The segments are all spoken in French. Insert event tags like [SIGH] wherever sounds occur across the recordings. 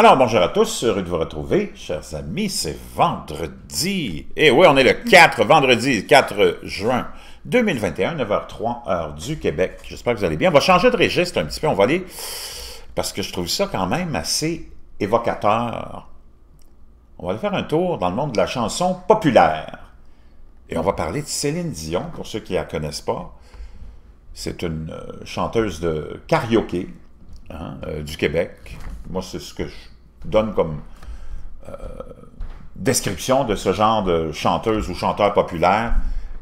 Alors, bonjour à tous, heureux de vous retrouver, chers amis, c'est vendredi. Et eh oui, on est le 4, vendredi 4 juin 2021, 9h03, heure du Québec. J'espère que vous allez bien. On va changer de registre un petit peu, on va aller, parce que je trouve ça quand même assez évocateur. On va aller faire un tour dans le monde de la chanson populaire. Et on va parler de Céline Dion, pour ceux qui ne la connaissent pas. C'est une euh, chanteuse de karaoké hein, euh, du Québec. Moi, c'est ce que je donne comme euh, description de ce genre de chanteuse ou chanteurs populaire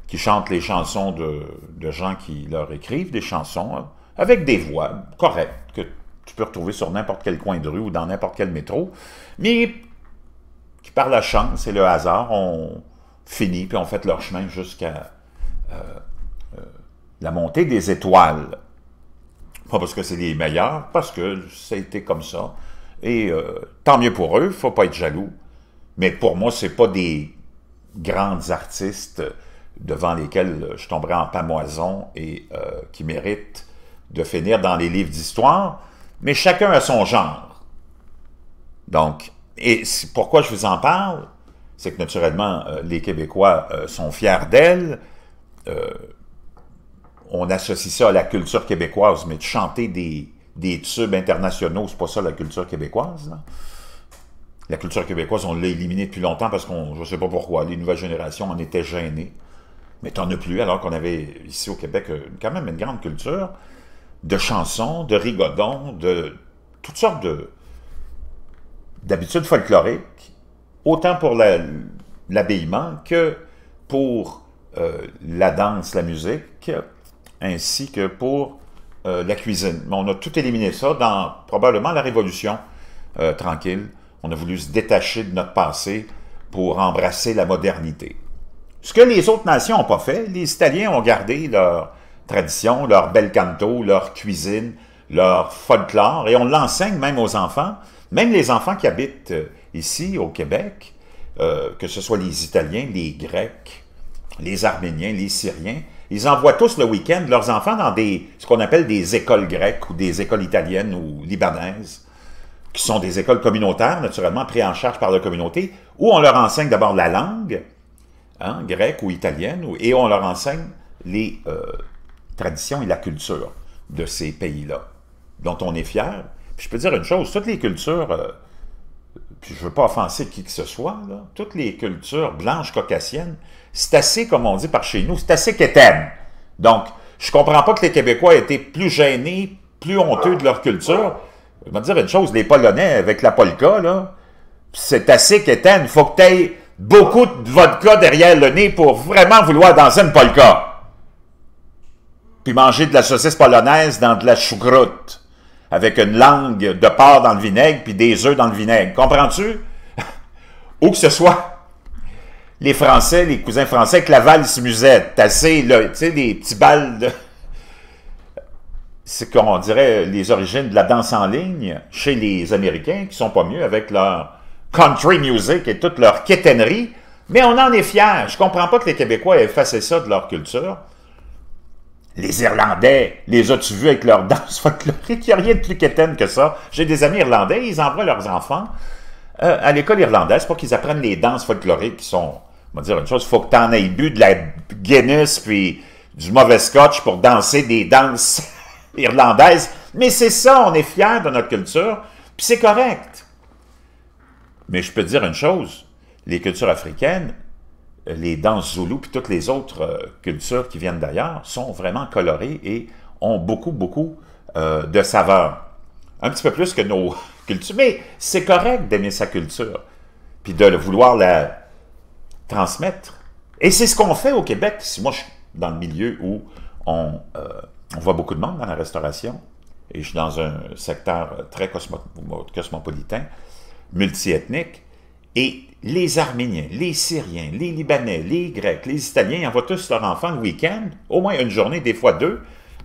qui chantent les chansons de, gens qui leur écrivent des chansons hein, avec des voix correctes que tu peux retrouver sur n'importe quel coin de rue ou dans n'importe quel métro, mais qui par la chance et le hasard ont fini puis ont fait leur chemin jusqu'à euh, euh, la montée des étoiles. Pas parce que c'est les meilleurs, parce que ça a été comme ça. Et euh, tant mieux pour eux, faut pas être jaloux. Mais pour moi, c'est pas des grandes artistes euh, devant lesquels euh, je tomberai en pamoison et qui méritent de finir dans les livres d'histoire. Mais chacun a son genre. Donc, et pourquoi je vous en parle, c'est que naturellement, les Québécois sont fiers d'elle on associe ça à la culture québécoise, mais de chanter des, des tubes internationaux. C'est pas ça la culture québécoise. La culture québécoise, on l'a éliminée depuis longtemps parce qu'on, je sais pas pourquoi, les nouvelles générations en étaient gênées. Mais t'en as plus alors qu'on avait ici au Québec euh, quand même une grande culture de chansons, de rigodons, de toutes sortes de d'habitudes folkloriques, autant pour l'habillement que pour euh, la danse, la musique, ainsi que pour euh, la cuisine. Mais on a tout éliminé ça dans probablement la Révolution euh, tranquille. On a voulu se détacher de notre passé pour embrasser la modernité. Ce que les autres nations n'ont pas fait, les Italiens ont gardé leur tradition, leur bel canto, leur cuisine, leur folklore, et on l'enseigne même aux enfants, même les enfants qui habitent euh, ici au Québec, que ce soit les Italiens, les Grecs, les Arméniens, les Syriens, ils envoient tous le week-end leurs enfants dans des ce qu'on appelle des écoles grecques ou des écoles italiennes ou libanaises, qui sont des écoles communautaires, naturellement prises en charge par la communauté, où on leur enseigne d'abord la langue, hein, grecque ou italienne, et on leur enseigne les euh, traditions et la culture de ces pays-là, dont on est fier. Puis je peux dire une chose, toutes les cultures... Euh, puis je veux pas offenser qui que ce soit, toutes les cultures blanches caucasiennes, c'est assez, comme on dit par chez nous, c'est assez quétaine. Donc, je comprends pas que les Québécois aient été plus gênés, plus honteux de leur culture. Je vais te dire une chose, les Polonais avec la polka, c'est assez quétaine. Faut que tu aies beaucoup de vodka derrière le nez pour vraiment vouloir danser une polka. Puis manger de la saucisse polonaise dans de la choucroute avec une langue de porc dans le vinaigre puis des œufs dans le vinaigre. Comprends-tu? [LAUGHS] Où que ce soit, les Français, les cousins français, que la valse musette, tu sais, des petits balles de... C'est qu'on dirait euh, les origines de la danse en ligne chez les Américains, qui sont pas mieux avec leur country music et toute leur quétainerie. Mais on en est fiers. Je comprends pas que les Québécois aient effacé ça de leur culture les Irlandais, les as-tu vus avec leurs danse [LAUGHS] folklorique? Il n'y a rien de plus quétaine que ça. J'ai des amis irlandais, ils envoient leurs enfants euh, à l'école irlandaise pour qu'ils apprennent les danses folkloriques qui sont, on va dire une chose, faut que tu en aies bu de la Guinness puis du mauvais scotch pour danser des danses [LAUGHS] irlandaises. Mais c'est ça, on est fiers de notre culture, puis c'est correct. Mais je peux te dire une chose, les cultures africaines, les danses zoulou puis toutes les autres euh, cultures qui viennent d'ailleurs sont vraiment colorées et ont beaucoup, beaucoup euh, de saveur. Un petit peu plus que nos [LAUGHS] cultures. Mais c'est correct d'aimer sa culture puis de vouloir la transmettre. Et c'est ce qu'on fait au Québec. moi, je suis dans le milieu où on, euh, on voit beaucoup de monde dans la restauration et je suis dans un secteur très cosmo cosmopolitain, multiethnique, et les Arméniens, les Syriens, les Libanais, les Grecs, les Italiens, ils envoient tous leurs enfants le week-end, au moins une journée, des fois deux,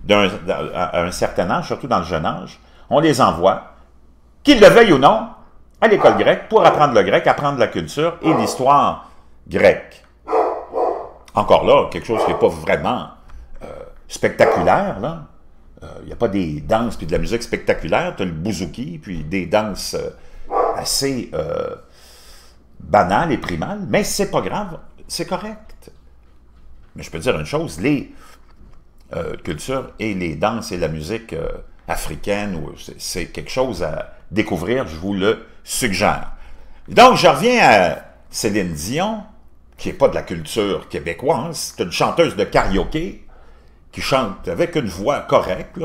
à un certain âge, surtout dans le jeune âge. On les envoie, qu'ils le veuillent ou non, à l'école grecque pour apprendre le grec, apprendre la culture et l'histoire grecque. Encore là, quelque chose qui n'est pas vraiment euh, spectaculaire, là. Il euh, n'y a pas des danses puis de la musique spectaculaire. Tu as le bouzouki, puis des danses euh, assez banal et primal, mais c'est pas grave, c'est correct. Mais je peux dire une chose, les euh, cultures et les danses et la musique euh, africaine, c'est quelque chose à découvrir, je vous le suggère. Donc, je reviens à Céline Dion, qui n'est pas de la culture québécoise, c'est une chanteuse de karaoké qui chante avec une voix correcte,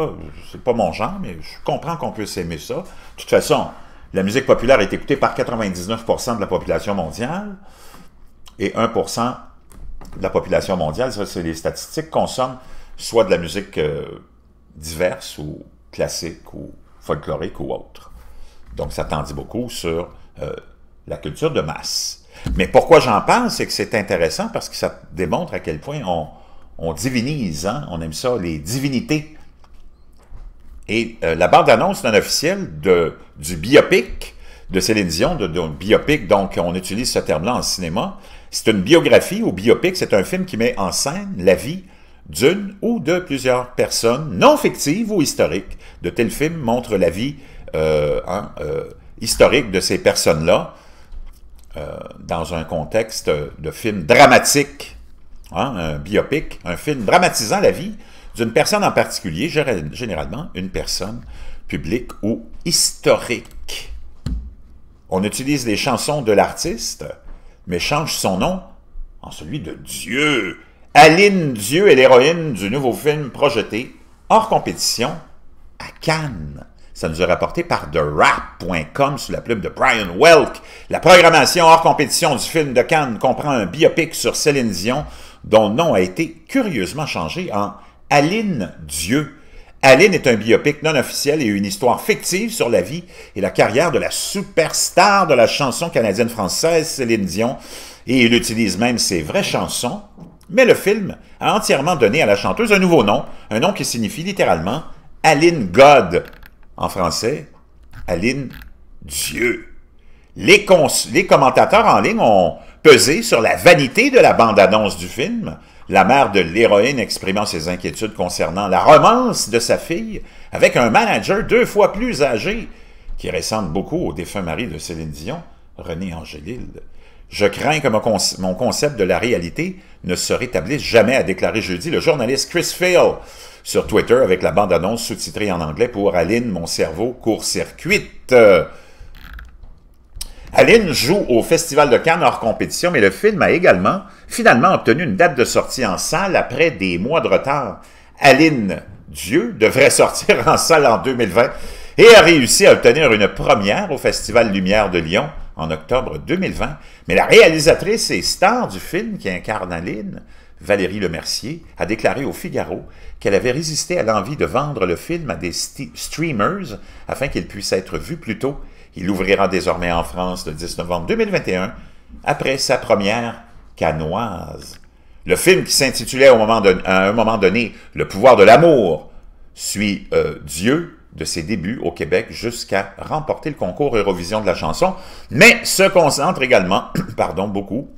c'est pas mon genre, mais je comprends qu'on puisse aimer ça. De toute façon, la musique populaire est écoutée par 99% de la population mondiale et 1% de la population mondiale, ça c'est les statistiques, consomme soit de la musique euh, diverse ou classique ou folklorique ou autre. Donc ça t'en dit beaucoup sur euh, la culture de masse. Mais pourquoi j'en parle, c'est que c'est intéressant parce que ça démontre à quel point on, divinise, hein. on aime ça, les divinités et euh, la barre d'annonce non officielle de, du biopic de Céline Dion, de, biopic, donc on utilise ce terme-là en cinéma, c'est une biographie ou biopic, c'est un film qui met en scène la vie d'une ou de plusieurs personnes non fictives ou historiques. De tels films montrent la vie euh, hein, euh, historique de ces personnes-là dans un contexte de film dramatique, hein, un biopic, un film dramatisant la vie d'une personne en particulier, généralement une personne publique ou historique. On utilise les chansons de l'artiste, mais change son nom en celui de Dieu. Aline Dieu est l'héroïne du nouveau film projeté hors compétition à Cannes. Ça nous est rapporté par TheRap.com sous la plume de Brian Welk. La programmation hors compétition du film de Cannes comprend un biopic sur Céline Dion dont le nom a été curieusement changé en Aline Dieu. Aline est un biopic non officiel et une histoire fictive sur la vie et la carrière de la superstar de la chanson canadienne-française Céline Dion. Et il utilise même ses vraies chansons. Mais le film a entièrement donné à la chanteuse un nouveau nom, un nom qui signifie littéralement Aline God. En français, Aline Dieu. Les, les commentateurs en ligne ont pesé sur la vanité de la bande-annonce du film, la mère de l'héroïne exprimant ses inquiétudes concernant la romance de sa fille avec un manager deux fois plus âgé, qui ressemble beaucoup au défunt mari de Céline Dion, René Angélil. Je crains que mon, concept de la réalité ne se rétablisse jamais, a déclaré jeudi le journaliste Chris Phil sur Twitter avec la bande-annonce sous-titrée en anglais pour Aline, mon cerveau court ». Aline joue au Festival de Cannes hors compétition, mais le film a également finalement obtenu une date de sortie en salle après des mois de retard. Aline Dieu devrait sortir [LAUGHS] en salle en 2020 et a réussi à obtenir une première au Festival Lumière de Lyon en octobre 2020. Mais la réalisatrice et star du film qui incarne Aline Valérie Lemercier, a déclaré au Figaro qu'elle avait résisté à l'envie de vendre le film à des streamers afin qu'il puisse être vu plus tôt. Il ouvrira désormais en France le 10 novembre 2021, après sa première canoise. Le film qui s'intitulait à un moment donné Le pouvoir de l'amour suit euh, Dieu de ses débuts au Québec jusqu'à remporter le concours Eurovision de la chanson, mais se concentre également, [CLEARS THROAT] pardon, beaucoup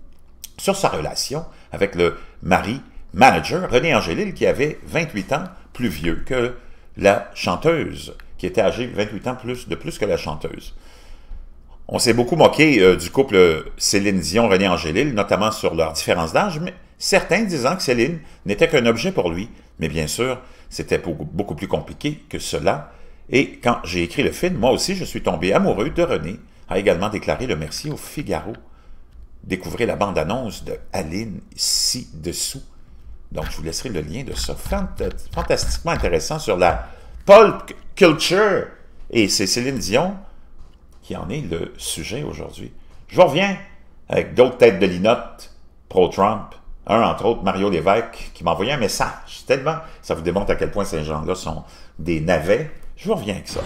sur sa relation avec le mari manager, René Angélil, qui avait 28 ans plus vieux que la chanteuse, qui était âgée 28 ans plus, de plus que la chanteuse. On s'est beaucoup moqué euh, du couple Céline Dion-René Angélil, notamment sur leur différence d'âge, mais certains disant que Céline n'était qu'un objet pour lui. Mais bien sûr, c'était beaucoup plus compliqué que cela. Et quand j'ai écrit le film, moi aussi, je suis tombé amoureux de René, a également déclaré le merci au Figaro découvrez la bande-annonce de Aline ci-dessous. Donc, je vous laisserai le lien de ce Fantastiquement intéressant sur la pulp culture. Et c'est Céline Dion qui en est le sujet aujourd'hui. Je vous reviens avec d'autres têtes de linotte pro-Trump. Un, entre autres, Mario Lévesque, qui m'a envoyé un message. Tellement, ça vous démontre à quel point ces gens-là sont des navets. Je vous reviens avec ça.